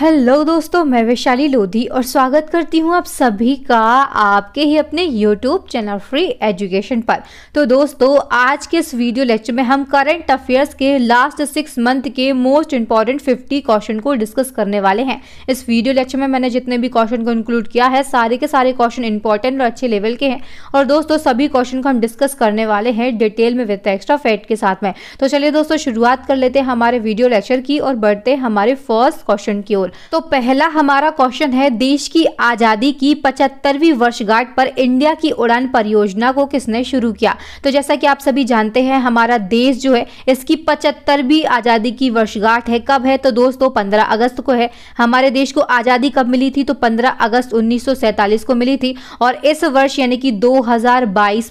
Hello दोस्तों मैं वैशाली लोधी और स्वागत करती हूं आप सभी का आपके ही अपने यूट्यूब चैनल फ्री एजुकेशन पर तो दोस्तों आज के इस वीडियो लेक्चर में हम करंट अफेयर्स के लास्ट सिक्स मंथ के मोस्ट इंपॉर्टेंट फिफ्टी क्वेश्चन को डिस्कस करने वाले हैं इस वीडियो लेक्चर में मैंने जितने भी क्वेश्चन को इंक्लूड किया है सारे के सारे क्वेश्चन इंपॉर्टेंट और अच्छे लेवल के हैं और दोस्तों सभी क्वेश्चन को हम डिस्कस करने वाले हैं डिटेल में विथ एक्स्ट्रा फैट के साथ में तो चलिए दोस्तों शुरुआत कर लेते हैं हमारे वीडियो लेक्चर की और बढ़ते हमारे फर्स्ट क्वेश्चन की ओर ओर तो पहला हमारा क्वेश्चन है देश की आजादी की पचहत्तरवी वर्षगांठ पर इंडिया की उड़ान परियोजना को किसने शुरू किया तो जैसा कि आप सभी जानते हैं हमारा देश जो है इसकी पचहत्तरवी आजादी की वर्षगांठ है कब है तो दोस्तों पंद्रह अगस्त को है हमारे देश को आजादी कब मिली थी तो पंद्रह अगस्त उन्नीस को मिली थी और इस वर्ष यानी कि दो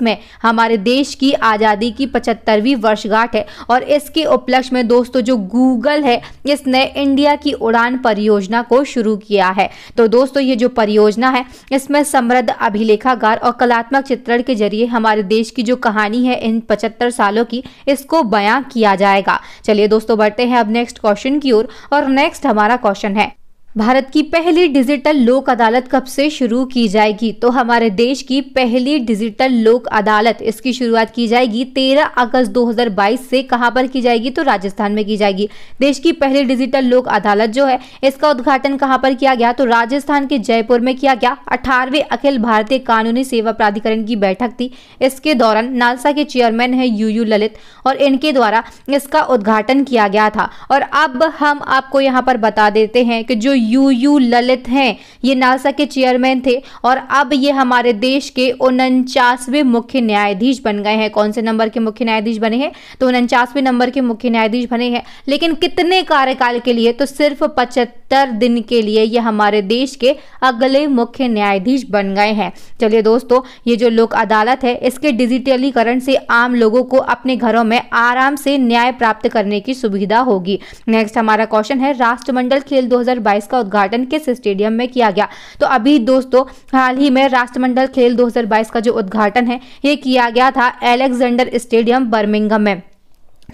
में हमारे देश की आजादी की पचहत्तरवी वर्षगांठ है और इसके उपलक्ष्य में दोस्तों जो गूगल है इसने इंडिया की उड़ान परियोजना परियोजना को शुरू किया है तो दोस्तों ये जो परियोजना है इसमें समृद्ध अभिलेखागार और कलात्मक चित्रण के जरिए हमारे देश की जो कहानी है इन पचहत्तर सालों की इसको बयां किया जाएगा चलिए दोस्तों बढ़ते हैं अब नेक्स्ट क्वेश्चन की ओर और, और नेक्स्ट हमारा क्वेश्चन है भारत की पहली डिजिटल लोक अदालत कब से शुरू की जाएगी तो हमारे देश की पहली डिजिटल लोक अदालत इसकी शुरुआत की जाएगी 13 अगस्त 2022 से कहां पर की जाएगी तो राजस्थान में की जाएगी देश की पहली डिजिटल लोक अदालत जो है इसका उद्घाटन कहां पर किया गया तो राजस्थान के जयपुर में किया गया अठारहवें अखिल भारतीय कानूनी सेवा प्राधिकरण की बैठक थी इसके दौरान नालसा के चेयरमैन है यू यू ललित और इनके द्वारा इसका उद्घाटन किया गया था और अब हम आपको यहाँ पर बता देते हैं कि जो यू यू ललित हैं ये नासा के चेयरमैन थे और अब ये हमारे देश के उनचासवें मुख्य न्यायाधीश बन गए हैं कौन से नंबर के मुख्य न्यायाधीश बने हैं तो उनचासवें नंबर के मुख्य न्यायाधीश बने हैं लेकिन कितने कार्यकाल के लिए तो सिर्फ पचहत्तर दिन के लिए ये हमारे देश के अगले मुख्य न्यायाधीश बन गए हैं चलिए दोस्तों ये जो लोक अदालत है इसके डिजिटलीकरण से आम लोगों को अपने घरों में आराम से न्याय प्राप्त करने की सुविधा होगी नेक्स्ट हमारा क्वेश्चन है राष्ट्रमंडल खेल 2022 का का उद्घाटन किस स्टेडियम में किया गया तो अभी दोस्तों हाल ही में राष्ट्रमंडल खेल 2022 का जो उद्घाटन है ये किया गया था एलेक्जेंडर स्टेडियम बर्मिंगम में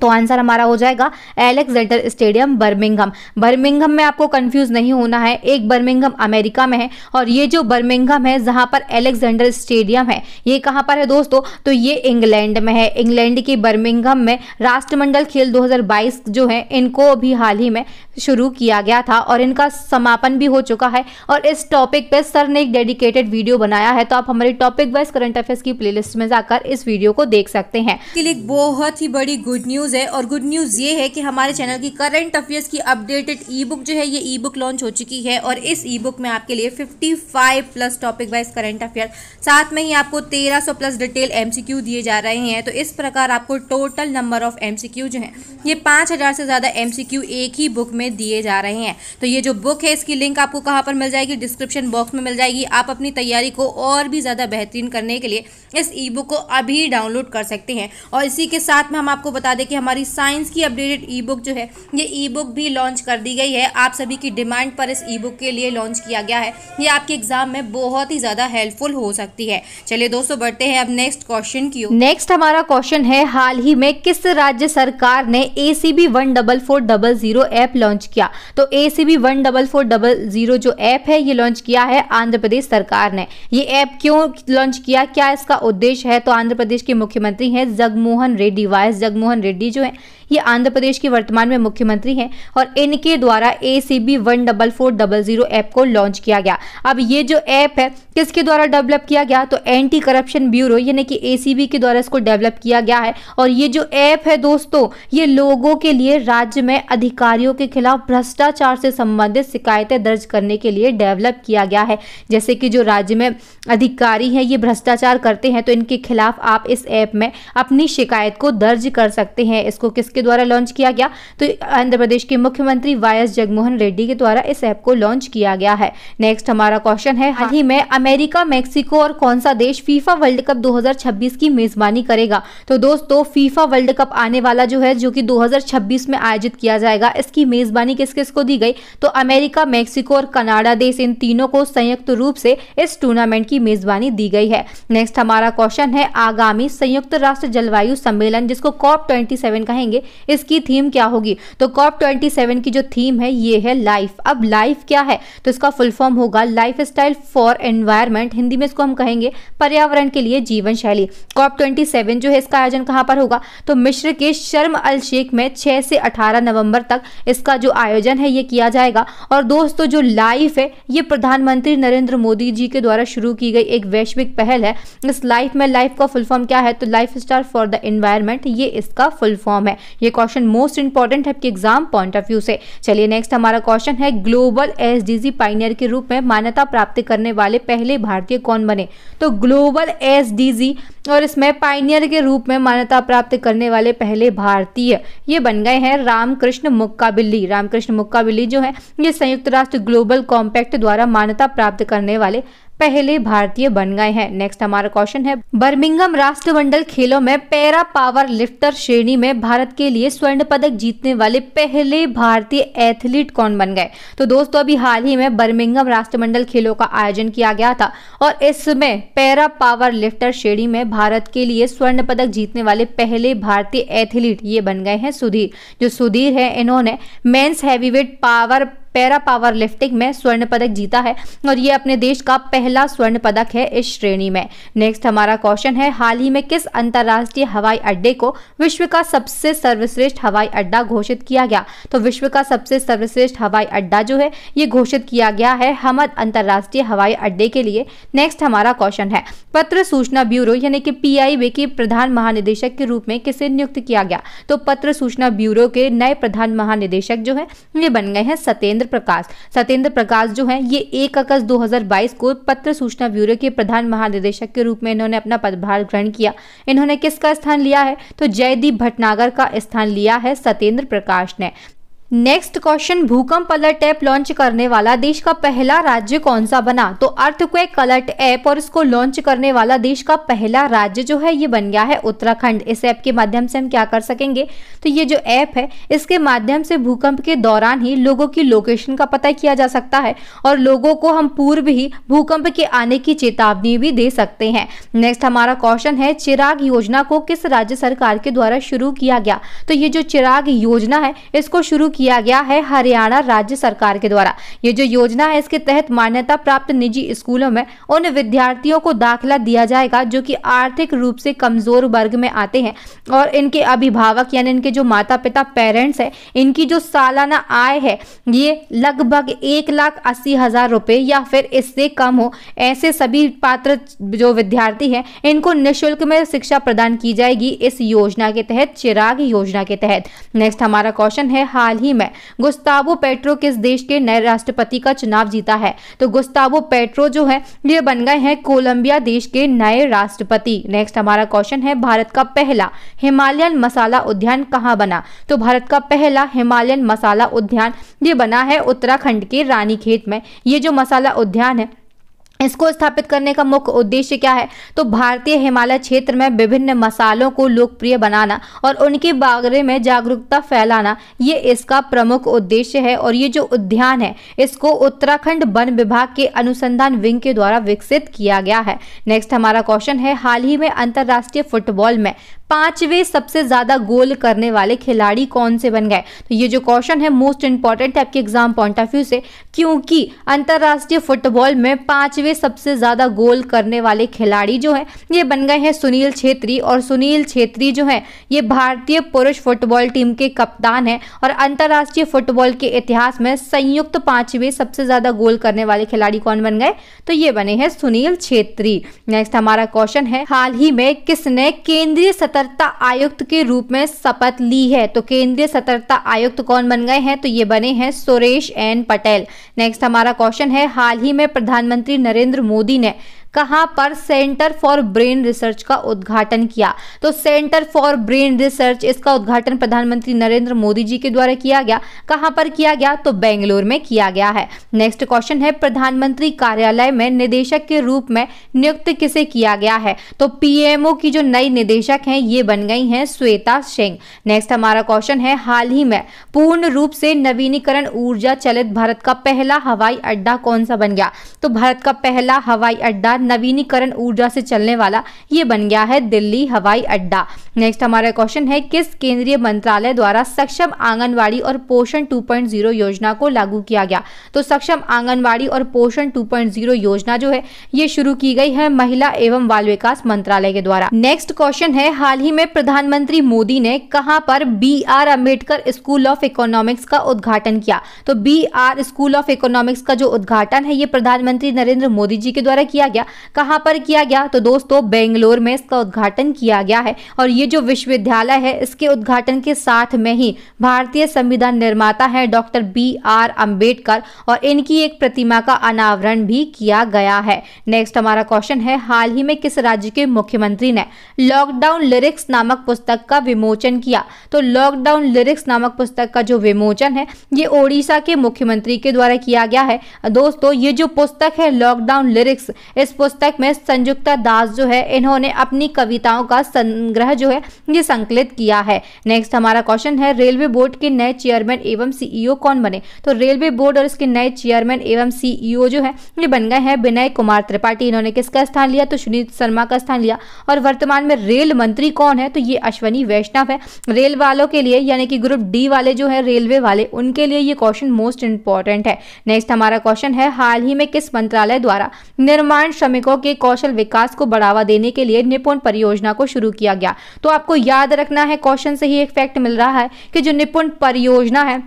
तो आंसर हमारा हो जाएगा एलेक्जेंडर स्टेडियम बर्मिंगम बर्मिंगम में आपको कंफ्यूज नहीं होना है एक बर्मिंगम अमेरिका में है और ये जो बर्मिंगम है जहां पर एलेक्जेंडर स्टेडियम है ये कहां पर है दोस्तों तो ये इंग्लैंड में है इंग्लैंड की बर्मिंगम में राष्ट्रमंडल खेल 2022 जो है इनको भी हाल ही में शुरू किया गया था और इनका समापन भी हो चुका है और इस टॉपिक पे सर ने एक डेडिकेटेड वीडियो बनाया है तो आप हमारी टॉपिक वाइज करंट अफेयर्स की प्लेलिस्ट में जाकर इस वीडियो को देख सकते हैं इसके लिए बहुत ही बड़ी गुड न्यूज़ है और गुड न्यूज़ ये है कि हमारे चैनल की करंट अफेयर्स की अपडेटेड ई बुक जो है ये ई बुक लॉन्च हो चुकी है और इस ई बुक में आपके लिए fifty plus topic wise current affair साथ में ही आपको तेरह प्लस डिटेल एम दिए जा रहे हैं तो इस प्रकार आपको टोटल नंबर ऑफ एम जो है ये पांच से ज़्यादा एम एक ही बुक में में दिए जा रहे हैं तो ये जो बुक है इसकी लिंक आपको कहाँ पर मिल जाएगी डिस्क्रिप्शन बॉक्स में मिल जाएगी आप अपनी तैयारी को और भी ज़्यादा बेहतरीन करने के लिए इस ई बुक को अभी डाउनलोड कर सकते हैं और इसी के साथ में हम आपको बता दें कि हमारी साइंस की अपडेटेड ई बुक जो है ये ई बुक भी लॉन्च कर दी गई है आप सभी की डिमांड पर इस ई बुक के लिए लॉन्च किया गया है ये आपके एग्जाम में बहुत ही ज़्यादा हेल्पफुल हो सकती है चलिए दोस्तों बढ़ते हैं अब नेक्स्ट क्वेश्चन की नेक्स्ट हमारा क्वेश्चन है हाल ही में किस राज्य सरकार ने A C B one double four double zero app launch launch किया तो A C B one double four double zero जो ऐप है ये लॉन्च किया है आंध्र प्रदेश सरकार ने ये ऐप क्यों लॉन्च किया क्या इसका उद्देश्य है तो आंध्र प्रदेश के मुख्यमंत्री हैं जगमोहन रेड्डी वाई जगमोहन रेड्डी जो है ये आंध्र प्रदेश के वर्तमान में मुख्यमंत्री हैं और इनके द्वारा A C B one double four double zero app को लॉन्च किया गया अब ये जो ऐप है किसके द्वारा डेवलप किया गया तो एंटी करप्शन ब्यूरो यानी कि ए के द्वारा इसको डेवलप किया गया है और ये जो ऐप है दोस्तों ये लोगों के लिए राज्य में अधिकारियों के खिलाफ भ्रष्टाचार से संबंधित शिकायतें दर्ज करने के लिए डेवलप किया गया है जैसे कि जो राज्य में अधिकारी हैं ये भ्रष्टाचार करते हैं तो इनके खिलाफ आप इस ऐप में अपनी शिकायत को दर्ज कर सकते हैं इसको किसके द्वारा लॉन्च किया गया तो आंध्र प्रदेश के मुख्यमंत्री वाई एस जगमोहन रेड्डी के द्वारा इस ऐप को लॉन्च किया गया है नेक्स्ट हमारा क्वेश्चन है हाल हाँ। ही में अमेरिका मेक्सिको और कौन सा देश फीफा वर्ल्ड कप दो की मेजबानी करेगा तो दोस्तों फीफा वर्ल्ड कप आने वाला जो है जो कि 2026 में आयोजित किया जाएगा इसकी मेजबानी किस किस को दी गई तो अमेरिका मेक्सिको और कनाडा देश इन तीनों को संयुक्त रूप से इस टूर्नामेंट की मेजबानी दी गई है नेक्स्ट हमारा क्वेश्चन है आगामी संयुक्त राष्ट्र जलवायु सम्मेलन जिसको कॉप ट्वेंटी कहेंगे इसकी थीम क्या होगी तो कॉप ट्वेंटी की जो थीम है ये है लाइफ अब लाइफ क्या है तो इसका फुल फॉर्म होगा lifestyle for environment Hindi में इसको हम कहेंगे पर्यावरण के लिए जीवन शैली कॉप ट्वेंटी जो है इसका आयोजन कहाँ पर होगा तो मिश्र के शर्म अल शेख में छः से अठारह नवंबर तक इसका जो आयोजन है ये किया जाएगा और दोस्तों जो लाइफ है ये प्रधानमंत्री नरेंद्र मोदी जी के द्वारा शुरू की गई एक वैश्विक पहल है इस लाइफ में लाइफ का फुल फॉर्म क्या है तो lifestyle for the environment ये इसका फुल फॉर्म है ये क्वेश्चन मोस्ट इंपॉर्टेंट है आपके एग्जाम पॉइंट ऑफ व्यू से चलिए नेक्स्ट हमारा क्वेश्चन है ग्लोबल एसडीजी पाइनियर के रूप में मान्यता प्राप्त करने वाले पहले भारतीय कौन बने तो ग्लोबल एसडीजी और इसमें पाइनियर के रूप में मान्यता प्राप्त करने वाले पहले भारतीय ये बन गए हैं रामकृष्ण मुक्काबिल्ली रामकृष्ण मुक्काबिल्ली जो है ये संयुक्त राष्ट्र ग्लोबल कॉम्पैक्ट द्वारा मान्यता प्राप्त करने वाले पहले भारतीय बन गए हैं नेक्स्ट हमारा क्वेश्चन है बर्मिंगम राष्ट्रमंडल खेलों में पैरा पावर लिफ्टर श्रेणी में भारत के लिए स्वर्ण पदक जीतने वाले पहले भारतीय एथलीट कौन बन गए तो दोस्तों अभी हाल ही में बर्मिंगम राष्ट्रमंडल खेलों का आयोजन किया गया था और इसमें पैरा पावर लिफ्टर श्रेणी में भारत के लिए स्वर्ण पदक जीतने वाले पहले भारतीय एथलीट ये बन गए हैं सुधीर जो सुधीर है इन्होंने men's heavyweight power para powerlifting में स्वर्ण पदक जीता है और ये अपने देश का पहला स्वर्ण पदक है इस श्रेणी में नेक्स्ट हमारा क्वेश्चन है हाल ही में किस अंतर्राष्ट्रीय हवाई अड्डे को विश्व का सबसे सर्वश्रेष्ठ हवाई अड्डा घोषित किया गया तो विश्व का सबसे सर्वश्रेष्ठ हवाई अड्डा जो है ये घोषित किया गया है हमद अंतर्राष्ट्रीय हवाई अड्डे के लिए नेक्स्ट हमारा क्वेश्चन है पत्र सूचना ब्यूरो यानी कि पीआईबी के प्रधान महानिदेशक के रूप में किसे नियुक्त किया गया तो पत्र सूचना ब्यूरो के नए प्रधान महानिदेशक जो है ये बन गए हैं सत्येंद्र सत्येंद्र प्रकाश सत्येंद्र प्रकाश जो है ये एक अगस्त 2022 को पत्र सूचना ब्यूरो के प्रधान महानिदेशक के रूप में इन्होंने अपना पदभार ग्रहण किया इन्होंने किसका स्थान लिया है तो जयदीप भटनागर का स्थान लिया है सत्येंद्र प्रकाश ने नेक्स्ट क्वेश्चन भूकंप अलर्ट ऐप लॉन्च करने वाला देश का पहला राज्य कौन सा बना तो अर्थक्वेक अलर्ट ऐप और इसको लॉन्च करने वाला देश का पहला राज्य जो है ये बन गया है उत्तराखंड इस ऐप के माध्यम से हम क्या कर सकेंगे तो ये जो ऐप है इसके माध्यम से भूकंप के दौरान ही लोगों की लोकेशन का पता किया जा सकता है और लोगों को हम पूर्व ही भूकंप के आने की चेतावनी भी दे सकते हैं नेक्स्ट हमारा क्वेश्चन है चिराग योजना को किस राज्य सरकार के द्वारा शुरू किया गया तो ये जो चिराग योजना है इसको शुरू किया किया गया है हरियाणा राज्य सरकार के द्वारा ये जो योजना है इसके तहत मान्यता प्राप्त निजी स्कूलों में उन विद्यार्थियों को दाखिला दिया जाएगा जो कि आर्थिक रूप से कमजोर वर्ग में आते हैं और इनके अभिभावक यानी इनके जो माता पिता पेरेंट्स हैं इनकी जो सालाना आय है ये लगभग एक लाख अस्सी हजार रुपये या फिर इससे कम हो ऐसे सभी पात्र जो विद्यार्थी हैं इनको निःशुल्क में शिक्षा प्रदान की जाएगी इस योजना के तहत चिराग योजना के तहत नेक्स्ट हमारा क्वेश्चन है हाल ही में गुस्तावो पेट्रो किस देश के नए राष्ट्रपति का चुनाव जीता है तो गुस्तावो पेट्रो जो है ये बन गए हैं कोलंबिया देश के नए राष्ट्रपति नेक्स्ट हमारा क्वेश्चन है भारत का पहला हिमालयन मसाला उद्यान कहाँ बना तो भारत का पहला हिमालयन मसाला उद्यान ये बना है उत्तराखंड के रानीखेत में ये जो मसाला उद्यान है इसको स्थापित करने का मुख्य उद्देश्य क्या है तो भारतीय हिमालय क्षेत्र में विभिन्न मसालों को लोकप्रिय बनाना और उनके बारे में जागरूकता फैलाना ये इसका प्रमुख उद्देश्य है और ये जो उद्यान है इसको उत्तराखंड वन विभाग के अनुसंधान विंग के द्वारा विकसित किया गया है नेक्स्ट हमारा क्वेश्चन है हाल ही में अंतर्राष्ट्रीय फुटबॉल में पांचवे सबसे ज्यादा गोल करने वाले खिलाड़ी कौन से बन गए तो ये जो क्वेश्चन है मोस्ट इंपॉर्टेंट है आपके एग्जाम पॉइंट ऑफ व्यू से क्योंकि अंतर्राष्ट्रीय फुटबॉल में पांचवे सबसे ज्यादा गोल करने वाले खिलाड़ी जो है ये बन गए हैं सुनील छेत्री और सुनील छेत्री जो है ये भारतीय पुरुष फुटबॉल टीम के कप्तान है और अंतर्राष्ट्रीय फुटबॉल के इतिहास में संयुक्त पांचवें सबसे ज्यादा गोल करने वाले खिलाड़ी कौन बन गए तो ये बने हैं सुनील छेत्री नेक्स्ट हमारा क्वेश्चन है हाल ही में किसने केंद्रीय सतह सतर्कता आयुक्त के रूप में शपथ ली है तो केंद्रीय सतर्कता आयुक्त कौन बन गए हैं तो ये बने हैं सुरेश एन पटेल नेक्स्ट हमारा क्वेश्चन है हाल ही में प्रधानमंत्री नरेंद्र मोदी ने कहाँ पर सेंटर फॉर ब्रेन रिसर्च का उद्घाटन किया तो सेंटर फॉर ब्रेन रिसर्च इसका उद्घाटन प्रधानमंत्री नरेंद्र मोदी जी के द्वारा किया गया कहाँ पर किया गया तो बेंगलोर में किया गया है नेक्स्ट क्वेश्चन है प्रधानमंत्री कार्यालय में निदेशक के रूप में नियुक्त किसे किया गया है तो पीएमओ की जो नई निदेशक हैं ये बन गई हैं श्वेता सिंह नेक्स्ट हमारा क्वेश्चन है हाल ही में पूर्ण रूप से नवीनीकरण ऊर्जा चलित भारत का पहला हवाई अड्डा कौन सा बन गया तो भारत का पहला हवाई अड्डा नवीनीकरण ऊर्जा से चलने वाला ये बन गया है दिल्ली हवाई अड्डा नेक्स्ट हमारा क्वेश्चन है किस केंद्रीय मंत्रालय द्वारा सक्षम आंगनवाड़ी और पोषण 2.0 योजना को लागू किया गया तो सक्षम आंगनवाड़ी और पोषण 2.0 योजना जो है ये शुरू की गई है महिला एवं बाल विकास मंत्रालय के द्वारा नेक्स्ट क्वेश्चन है हाल ही में प्रधानमंत्री मोदी ने कहा पर B R Ambedkar school of economics का उद्घाटन किया तो B R school of economics का जो उद्घाटन है ये प्रधानमंत्री नरेंद्र मोदी जी के द्वारा किया गया कहां पर किया गया तो दोस्तों बेंगलोर में इसका उद्घाटन किया गया है और ये जो विश्वविद्यालय है इसके उद्घाटन के साथ में ही भारतीय संविधान निर्माता है डॉक्टर बी आर अम्बेडकर और इनकी एक प्रतिमा का अनावरण भी किया गया है नेक्स्ट हमारा क्वेश्चन है हाल ही में किस राज्य के मुख्यमंत्री ने लॉकडाउन लिरिक्स नामक पुस्तक का विमोचन किया तो लॉकडाउन लिरिक्स नामक पुस्तक का जो विमोचन है ये ओडिशा के मुख्यमंत्री के द्वारा किया गया है दोस्तों ये जो पुस्तक है लॉकडाउन लिरिक्स इस पुस्तक में संयुक्ता दास जो है इन्होंने अपनी कविताओं का संग्रह जो है ये संकलित किया है नेक्स्ट हमारा क्वेश्चन है रेलवे बोर्ड के नए चेयरमैन एवं सीईओ e कौन बने तो रेलवे बोर्ड और इसके नए चेयरमैन एवं सीईओ e जो है ये बन गए हैं विनय कुमार त्रिपाठी इन्होंने किसका स्थान लिया तो सुनीत शर्मा का स्थान लिया और वर्तमान में रेल मंत्री कौन है तो ये अश्वनी वैष्णव है रेल वालों के लिए यानी कि ग्रुप डी वाले जो है रेलवे वाले उनके लिए ये क्वेश्चन मोस्ट इंपॉर्टेंट है नेक्स्ट हमारा क्वेश्चन है हाल ही में किस मंत्रालय द्वारा निर्माण श्रमिक श्रमिकों के कौशल विकास को बढ़ावा देने के लिए निपुण परियोजना को शुरू किया गया तो आपको याद रखना है क्वेश्चन से ही एक फैक्ट मिल रहा है कि जो निपुण परियोजना है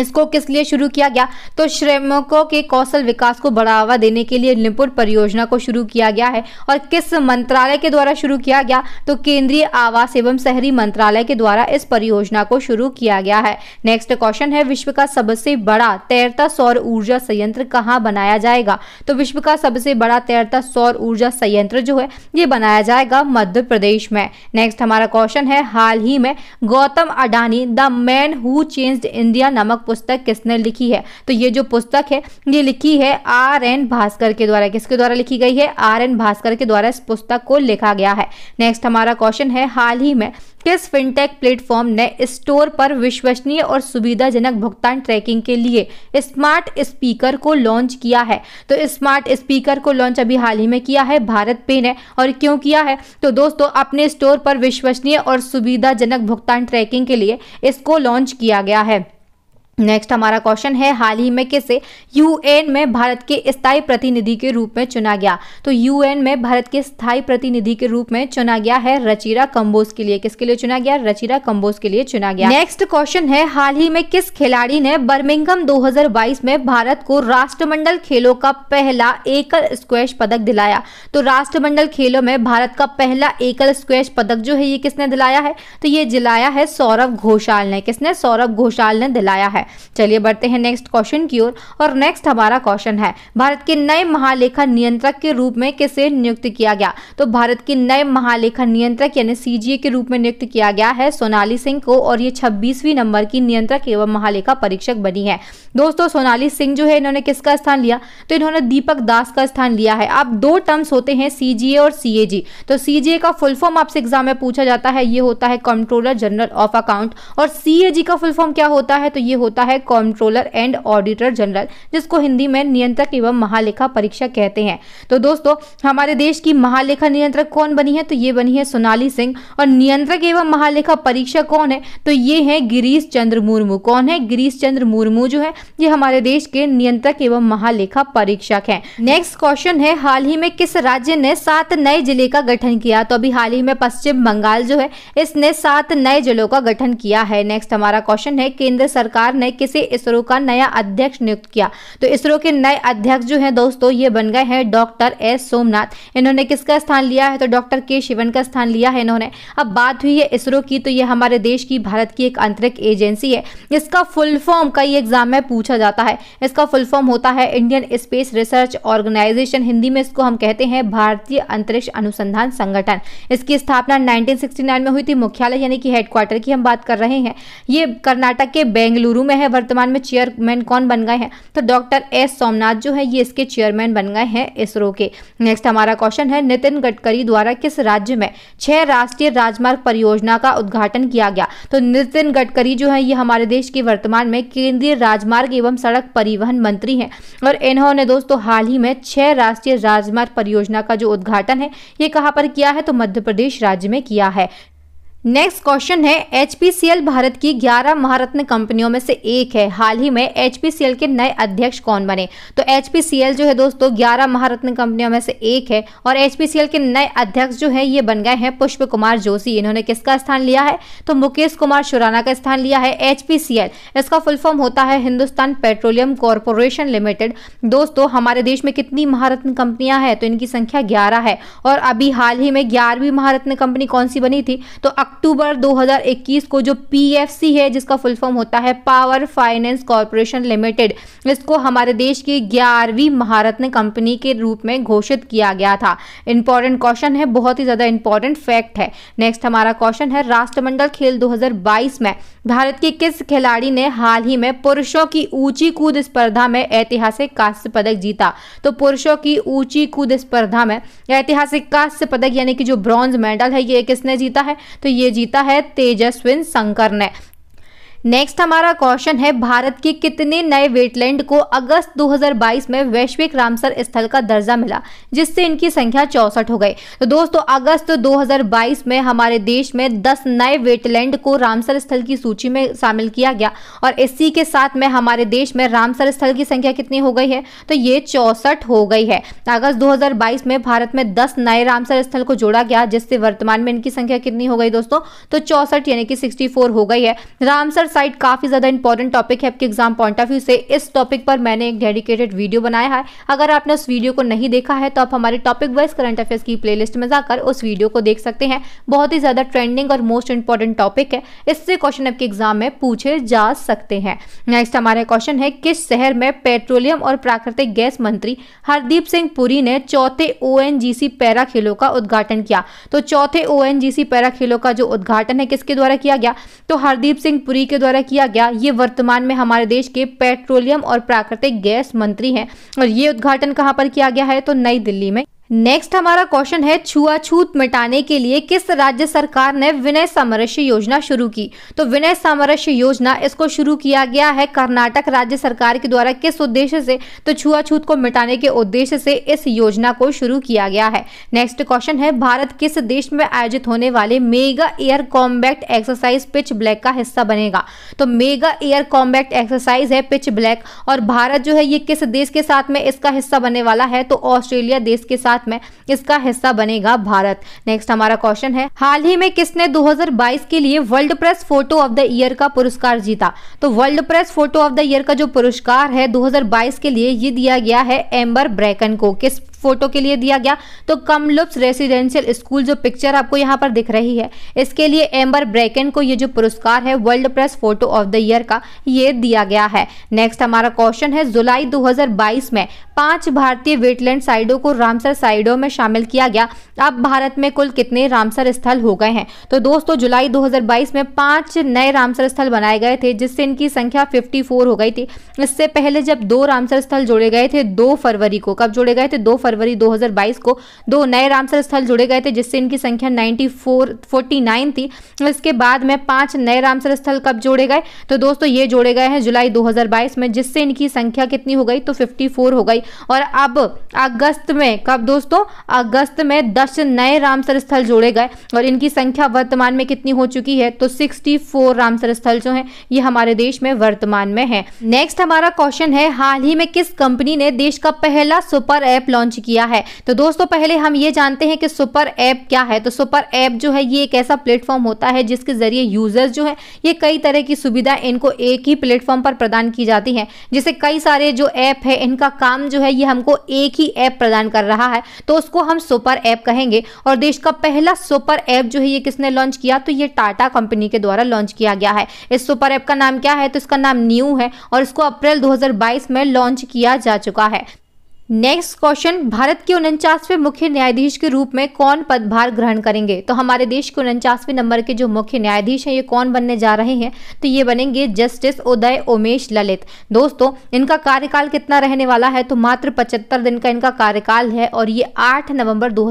इसको किस लिए शुरू किया गया तो श्रमिकों के कौशल विकास को बढ़ावा देने के लिए निपुण परियोजना को शुरू किया गया है और किस मंत्रालय के द्वारा शुरू किया गया तो केंद्रीय आवास एवं शहरी मंत्रालय के द्वारा इस परियोजना को शुरू किया गया है नेक्स्ट क्वेश्चन है विश्व का सबसे बड़ा तैरता सौर ऊर्जा संयंत्र कहाँ बनाया जाएगा तो विश्व का सबसे बड़ा तैरता सौर ऊर्जा संयंत्र जो है ये बनाया जाएगा मध्य प्रदेश में नेक्स्ट हमारा क्वेश्चन है हाल ही में Gautam Adani the man who change India नामक पुस्तक किसने लिखी है तो ये जो पुस्तक है ये लिखी है आर एन भास्कर के द्वारा किसके द्वारा लिखी गई है आर एन भास्कर के द्वारा इस पुस्तक को लिखा गया है नेक्स्ट हमारा क्वेश्चन है हाल ही में किस फिनटेक प्लेटफॉर्म ने स्टोर पर विश्वसनीय और सुविधाजनक भुगतान ट्रैकिंग के लिए स्मार्ट स्पीकर को लॉन्च किया है तो स्मार्ट स्पीकर को लॉन्च अभी हाल ही में किया है भारत पे ने और क्यों किया है तो दोस्तों अपने स्टोर पर विश्वसनीय और सुविधाजनक भुगतान ट्रैकिंग के लिए इसको लॉन्च किया गया है नेक्स्ट हमारा क्वेश्चन है हाल ही में किसे यूएन में भारत के स्थायी प्रतिनिधि के रूप में चुना गया तो यूएन में भारत के स्थायी प्रतिनिधि के रूप में चुना गया है रचिरा कंबोज के लिए किसके लिए चुना गया रचिरा कंबोज के लिए चुना गया नेक्स्ट क्वेश्चन है हाल ही में किस खिलाड़ी ने बर्मिंगम 2022 में भारत को राष्ट्रमंडल खेलों का पहला एकल स्क्वेश पदक दिलाया तो राष्ट्रमंडल खेलों में भारत का पहला एकल स्क्वेश पदक जो है ये किसने दिलाया है तो ये दिलाया है सौरभ घोषाल ने किसने सौरभ घोषाल ने दिलाया है है चलिए बढ़ते हैं नेक्स्ट क्वेश्चन की ओर और नेक्स्ट हमारा क्वेश्चन है भारत के नए महालेखा नियंत्रक के रूप में किसे नियुक्त किया गया तो भारत के नए महालेखा नियंत्रक यानी सीजीए के रूप में नियुक्त किया गया है सोनाली सिंह को और ये छब्बीसवीं नंबर की नियंत्रक एवं महालेखा परीक्षक बनी है दोस्तों सोनाली सिंह जो है इन्होंने किसका स्थान लिया तो इन्होंने दीपक दास का स्थान लिया है आप दो टर्म्स होते हैं सीजीए और सीएजी तो सीजीए का फुल फॉर्म आपसे एग्जाम में पूछा जाता है ये होता है कंट्रोलर जनरल ऑफ अकाउंट और सीएजी का फुल फॉर्म क्या होता है तो ये होता होता है कंट्रोलर एंड ऑडिटर जनरल जिसको हिंदी में नियंत्रक एवं महालेखा परीक्षा कहते हैं तो दोस्तों हमारे देश की महालेखा नियंत्रक कौन बनी है तो ये बनी है सोनाली सिंह और नियंत्रक एवं महालेखा परीक्षा कौन है तो ये है गिरीश चंद्र मुर्मू कौन है गिरीश चंद्र मुर्मू जो है ये हमारे देश के नियंत्रक एवं महालेखा परीक्षक है नेक्स्ट क्वेश्चन है हाल ही में किस राज्य ने सात नए जिले का गठन किया तो अभी हाल ही में पश्चिम बंगाल जो है इसने सात नए जिलों का गठन किया है नेक्स्ट हमारा क्वेश्चन है केंद्र सरकार ने किसे इसरो का नया अध्यक्ष नियुक्त किया तो इसरो के नए अध्यक्ष जो है दोस्तों ये बन गए हैं डॉक्टर एस सोमनाथ इन्होंने किसका स्थान लिया है तो डॉक्टर के शिवन का स्थान लिया है इन्होंने अब बात हुई है इसरो की तो ये हमारे देश की भारत की एक आंतरिक एजेंसी है इसका फुल फॉर्म कई एग्जाम में पूछा जाता है इसका फुल फॉर्म होता है Indian space research organisation Hindi में इसको हम कहते हैं भारतीय अंतरिक्ष अनुसंधान संगठन इसकी स्थापना 1969 में हुई थी मुख्यालय यानी कि हेडक्वार्टर की हम बात कर रहे हैं ये कर्नाटक के बेंगलुरु में में है वर्तमान में चेयरमैन कौन बन गए हैं तो डॉक्टर एस सोमनाथ जो है ये इसके चेयरमैन बन गए हैं इसरो के नेक्स्ट हमारा क्वेश्चन है नितिन गडकरी द्वारा किस राज्य में छह राष्ट्रीय राजमार्ग परियोजना का उद्घाटन किया गया तो नितिन गडकरी जो है ये हमारे देश के वर्तमान में केंद्रीय राजमार्ग एवं सड़क परिवहन मंत्री हैं और इन्होंने दोस्तों हाल ही में छह राष्ट्रीय राजमार्ग परियोजना का जो उद्घाटन है ये कहाँ पर किया है तो मध्य प्रदेश राज्य में किया है नेक्स्ट क्वेश्चन है एच भारत की 11 महारत्न कंपनियों में से एक है हाल ही में एच के नए अध्यक्ष कौन बने तो एच जो है दोस्तों 11 महारत्न कंपनियों में से एक है और एच के नए अध्यक्ष जो है ये बन गए हैं पुष्प कुमार जोशी इन्होंने किसका स्थान लिया है तो मुकेश कुमार शुराना का स्थान लिया है एच इसका फुल फॉर्म होता है हिंदुस्तान पेट्रोलियम कॉरपोरेशन लिमिटेड दोस्तों हमारे देश में कितनी महारत्न कंपनियां हैं तो इनकी संख्या ग्यारह है और अभी हाल ही में ग्यारहवीं महारत्न कंपनी कौन सी बनी थी तो अक्टूबर 2021 को जो पी है जिसका फुल फॉर्म होता है पावर फाइनेंस कॉरपोरेशन लिमिटेड इसको हमारे देश की ग्यारहवीं महारत्न कंपनी के रूप में घोषित किया गया था इंपॉर्टेंट क्वेश्चन है बहुत ही ज़्यादा इंपॉर्टेंट फैक्ट है नेक्स्ट हमारा क्वेश्चन है राष्ट्रमंडल खेल 2022 में भारत के किस खिलाड़ी ने हाल ही में पुरुषों की ऊंची कूद स्पर्धा में ऐतिहासिक कांस्य पदक जीता तो पुरुषों की ऊंची कूद स्पर्धा में ऐतिहासिक कांस्य पदक यानी कि जो ब्रॉन्ज मेडल है ये किसने जीता है तो ये ये जीता है तेजस्विन शंकर ने नेक्स्ट हमारा क्वेश्चन है भारत के कितने नए वेटलैंड को अगस्त 2022 में वैश्विक रामसर स्थल का दर्जा मिला जिससे इनकी संख्या चौसठ हो गई तो दोस्तों अगस्त 2022 में हमारे देश में 10 नए वेटलैंड को रामसर स्थल की सूची में शामिल किया गया और इसी के साथ में हमारे देश में रामसर स्थल की संख्या कितनी हो गई है तो ये चौसठ हो गई है अगस्त दो में भारत में दस नए रामसर स्थल को जोड़ा गया जिससे वर्तमान में इनकी संख्या कितनी हो गई दोस्तों तो चौसठ यानी कि सिक्सटी हो गई है रामसर साइड काफ़ी ज़्यादा इंपॉर्टेंट टॉपिक है आपके एग्जाम पॉइंट ऑफ व्यू से इस टॉपिक पर मैंने एक डेडिकेटेड वीडियो बनाया है अगर आपने उस वीडियो को नहीं देखा है तो आप हमारे टॉपिक वाइज करंट अफेयर्स की प्लेलिस्ट में जाकर उस वीडियो को देख सकते हैं बहुत ही ज़्यादा ट्रेंडिंग और मोस्ट इंपॉर्टेंट टॉपिक है इससे क्वेश्चन आपके एग्जाम में पूछे जा सकते हैं नेक्स्ट हमारा क्वेश्चन है किस शहर में पेट्रोलियम और प्राकृतिक गैस मंत्री हरदीप सिंह पुरी ने चौथे ओ पैरा खेलों का उद्घाटन किया तो चौथे ओ पैरा खेलों का जो उद्घाटन है किसके द्वारा किया गया तो हरदीप सिंह पुरी के द्वारा किया गया ये वर्तमान में हमारे देश के पेट्रोलियम और प्राकृतिक गैस मंत्री हैं और ये उद्घाटन कहाँ पर किया गया है तो नई दिल्ली में नेक्स्ट हमारा क्वेश्चन है छुआछूत मिटाने के लिए किस राज्य सरकार ने विनय सामरस्य योजना शुरू की तो विनय सामरस्य योजना इसको शुरू किया गया है कर्नाटक राज्य सरकार के द्वारा किस उद्देश्य से तो छुआछूत को मिटाने के उद्देश्य से इस योजना को शुरू किया गया है नेक्स्ट क्वेश्चन है भारत किस देश में आयोजित होने वाले mega air combat exercise pitch black का हिस्सा बनेगा तो मेगा एयर कॉम्बैक्ट एक्सरसाइज है पिच ब्लैक और भारत जो है ये किस देश के साथ में इसका हिस्सा बनने वाला है तो ऑस्ट्रेलिया देश के साथ साथ में इसका हिस्सा बनेगा भारत नेक्स्ट हमारा क्वेश्चन है हाल ही में किसने 2022 के लिए world press photo of the year का पुरस्कार जीता तो world press photo of the year का जो पुरस्कार है 2022 के लिए ये दिया गया है एम्बर ब्रैकन को किस फोटो के लिए दिया गया तो कमलुप्स रेसिडेंशियल स्कूल जो पिक्चर आपको यहाँ पर दिख रही है इसके लिए एम्बर ब्रेकन को ये जो पुरस्कार है world press photo of the year का ये दिया गया है नेक्स्ट हमारा क्वेश्चन है जुलाई 2022 में पांच भारतीय वेटलैंड साइडों को रामसर साइडों में शामिल किया गया अब भारत में कुल कितने रामसर स्थल हो गए हैं तो दोस्तों जुलाई दो में पांच नए रामसर स्थल बनाए गए थे जिससे इनकी संख्या फिफ्टी हो गई थी इससे पहले जब दो रामसर स्थल जोड़े गए थे दो फरवरी को कब जोड़े गए थे दो फरवरी 2022 को दो नए रामसर स्थल जुड़े गए थे जिससे इनकी संख्या 94 49 थी इसके बाद में पांच नए रामसर स्थल कब जोड़े गए तो दोस्तों ये जोड़े गए हैं जुलाई 2022 में जिससे इनकी संख्या कितनी हो गई तो 54 हो गई और अब अगस्त में कब दोस्तों अगस्त में दस नए रामसर स्थल जोड़े गए और इनकी संख्या वर्तमान में कितनी हो चुकी है तो सिक्सटी रामसर स्थल जो है ये हमारे देश में वर्तमान में है नेक्स्ट हमारा क्वेश्चन है हाल ही में किस कंपनी ने देश का पहला सुपर ऐप लॉन्च किया है तो दोस्तों पहले हम ये जानते हैं कि सुपर ऐप क्या है तो सुपर ऐप जो है ये एक ऐसा प्लेटफॉर्म होता है जिसके जरिए यूजर्स जो है ये कई तरह की सुविधा इनको एक ही प्लेटफॉर्म पर प्रदान की जाती है जैसे कई सारे जो ऐप है इनका काम जो है ये हमको एक ही ऐप प्रदान कर रहा है तो उसको हम सुपर ऐप कहेंगे और देश का पहला सुपर ऐप जो है ये किसने लॉन्च किया तो ये टाटा कंपनी के द्वारा लॉन्च किया गया है इस सुपर ऐप का नाम क्या है तो इसका नाम न्यू है और इसको अप्रैल 2022 में लॉन्च किया जा चुका है नेक्स्ट क्वेश्चन भारत के उनचासवें मुख्य न्यायाधीश के रूप में कौन पदभार ग्रहण करेंगे तो हमारे देश के उनचासवें नंबर के जो मुख्य न्यायाधीश हैं ये कौन बनने जा रहे हैं तो ये बनेंगे जस्टिस उदय उमेश ललित दोस्तों इनका कार्यकाल कितना रहने वाला है तो मात्र पचहत्तर दिन का इनका कार्यकाल है और ये आठ नवम्बर दो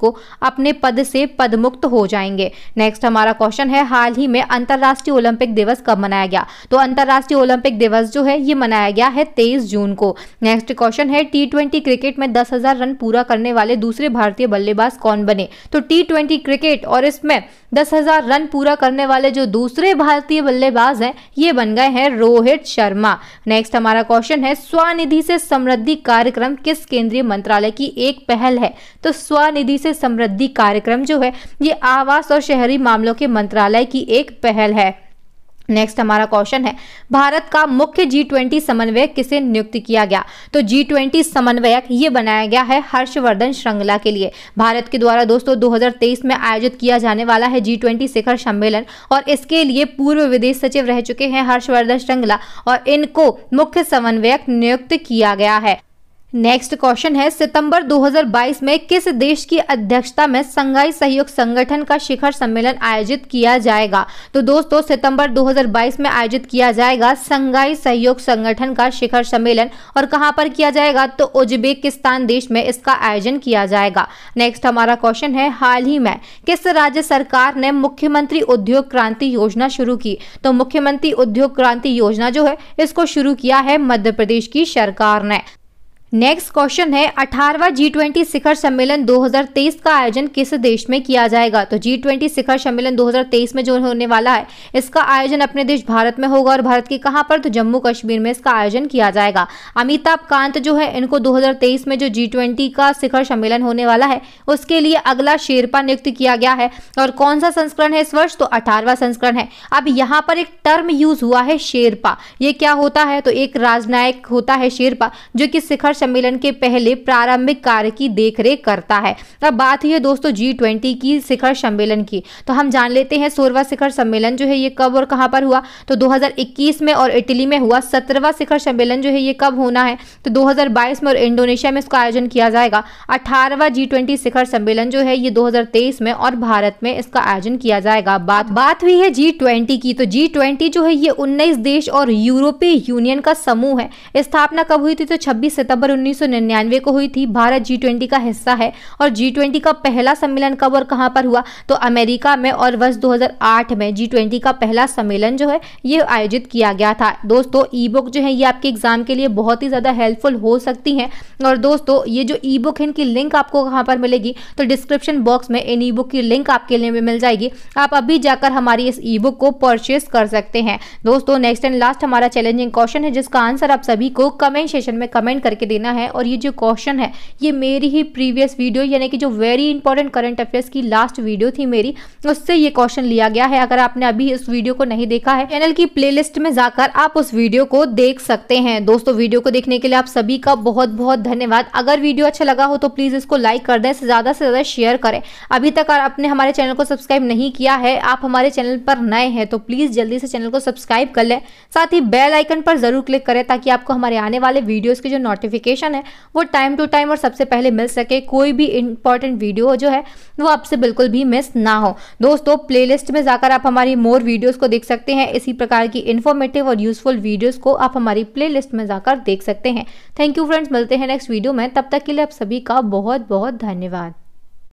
को अपने पद से पदमुक्त हो जाएंगे नेक्स्ट हमारा क्वेश्चन है हाल ही में अंतर्राष्ट्रीय ओलंपिक दिवस कब मनाया गया तो अंतर्राष्ट्रीय ओलंपिक दिवस जो है ये मनाया गया है तेईस जून को नेक्स्ट क्वेश्चन है टी टी क्रिकेट में दस रन पूरा करने वाले दूसरे भारतीय बल्लेबाज कौन बने तो टी क्रिकेट और इसमें दस हजार रन पूरा करने वाले जो दूसरे भारतीय बल्लेबाज हैं ये बन गए हैं रोहित शर्मा नेक्स्ट हमारा क्वेश्चन है स्वनिधि से समृद्धि कार्यक्रम किस केंद्रीय मंत्रालय की एक पहल है तो स्वनिधि से समृद्धि कार्यक्रम जो है ये आवास और शहरी मामलों के मंत्रालय की एक पहल है नेक्स्ट हमारा क्वेश्चन है भारत का मुख्य जी ट्वेंटी समन्वयक किसे नियुक्त किया गया तो जी ट्वेंटी समन्वयक ये बनाया गया है हर्षवर्धन श्रृंगला के लिए भारत के द्वारा दोस्तों 2023 में आयोजित किया जाने वाला है जी ट्वेंटी शिखर सम्मेलन और इसके लिए पूर्व विदेश सचिव रह चुके हैं हर्षवर्धन श्रृंगला और इनको मुख्य समन्वयक नियुक्त किया गया है नेक्स्ट क्वेश्चन है सितंबर 2022 में किस देश की अध्यक्षता में संघाई सहयोग संगठन का शिखर सम्मेलन आयोजित किया जाएगा तो दोस्तों सितंबर 2022 में आयोजित किया जाएगा संघाई सहयोग संगठन का शिखर सम्मेलन और कहां पर किया जाएगा तो उज्बेकिस्तान देश में इसका आयोजन किया जाएगा नेक्स्ट हमारा क्वेश्चन है हाल ही में किस राज्य सरकार ने मुख्यमंत्री उद्योग क्रांति योजना शुरू की तो मुख्यमंत्री उद्योग क्रांति योजना जो है इसको शुरू किया है मध्य प्रदेश की सरकार ने नेक्स्ट क्वेश्चन है अठारवा जी ट्वेंटी शिखर सम्मेलन 2023 का आयोजन किस देश में किया जाएगा तो जी ट्वेंटी शिखर सम्मेलन 2023 में जो होने वाला है इसका आयोजन अपने देश भारत में होगा और भारत के कहां पर तो जम्मू कश्मीर में इसका आयोजन किया जाएगा अमिताभ कांत जो है इनको 2023 में जो जी ट्वेंटी का शिखर सम्मेलन होने वाला है उसके लिए अगला शेरपा नियुक्त किया गया है और कौन सा संस्करण है इस वर्ष तो अठारवा संस्करण है अब यहाँ पर एक टर्म यूज हुआ है शेरपा ये क्या होता है तो एक राजनयिक होता है शेरपा जो कि शिखर सम्मेलन के पहले प्रारंभिक कार्य की देखरेख करता है अब बात ही है दोस्तों जी ट्वेंटी की शिखर सम्मेलन की तो हम जान लेते हैं सोलवा शिखर सम्मेलन जो है ये कब और कहाँ पर हुआ तो 2021 में और इटली में हुआ सत्रहवा शिखर सम्मेलन जो है ये कब होना है तो 2022 में और इंडोनेशिया में इसका आयोजन किया जाएगा अठारहवा जी शिखर सम्मेलन जो है ये दो में और भारत में इसका आयोजन किया जाएगा बात बात हुई है जी ट्वेंटी की तो जी ट्वेंटी जो है ये उन्नीस देश और यूरोपीय यूनियन का समूह है स्थापना कब हुई थी तो छब्बीस सितंबर दिसंबर 1999 को हुई थी भारत जी का हिस्सा है और जी का पहला सम्मेलन कब और कहाँ पर हुआ तो अमेरिका में और वर्ष 2008 में जी का पहला सम्मेलन जो है ये आयोजित किया गया था दोस्तों ई बुक जो है ये आपके एग्जाम के लिए बहुत ही ज़्यादा हेल्पफुल हो सकती हैं और दोस्तों ये जो ई बुक है इनकी लिंक आपको कहाँ पर मिलेगी तो डिस्क्रिप्शन बॉक्स में इन ई बुक की लिंक आपके लिए मिल जाएगी आप अभी जाकर हमारी इस ई बुक को परचेस कर सकते हैं दोस्तों नेक्स्ट एंड लास्ट हमारा चैलेंजिंग क्वेश्चन है जिसका आंसर आप सभी को कमेंट सेशन में कमेंट करके देना देना है और ये जो क्वेश्चन है ये मेरी ही प्रीवियस वीडियो यानी कि जो वेरी इंपॉर्टेंट करंट अफेयर्स की लास्ट वीडियो थी मेरी उससे ये क्वेश्चन लिया गया है अगर आपने अभी इस वीडियो को नहीं देखा है चैनल की प्ले में जाकर आप उस वीडियो को देख सकते हैं दोस्तों वीडियो को देखने के लिए आप सभी का बहुत बहुत धन्यवाद अगर वीडियो अच्छा लगा हो तो प्लीज़ इसको लाइक कर दें ज़्यादा से ज़्यादा शेयर करें अभी तक आपने हमारे चैनल को सब्सक्राइब नहीं किया है आप हमारे चैनल पर नए हैं तो प्लीज़ जल्दी से चैनल को सब्सक्राइब कर लें साथ ही बेल आइकन पर ज़रूर क्लिक करें ताकि आपको हमारे आने वाले वीडियोस के जो नोटिफिकेशन नोटिफिकेशन है वो टाइम टू टाइम और सबसे पहले मिल सके कोई भी इंपॉर्टेंट वीडियो जो है वो आपसे बिल्कुल भी मिस ना हो दोस्तों प्लेलिस्ट में जाकर आप हमारी मोर वीडियोस को देख सकते हैं इसी प्रकार की इन्फॉर्मेटिव और यूजफुल वीडियोस को आप हमारी प्लेलिस्ट में जाकर देख सकते हैं थैंक यू फ्रेंड्स मिलते हैं नेक्स्ट वीडियो में तब तक के लिए आप सभी का बहुत बहुत धन्यवाद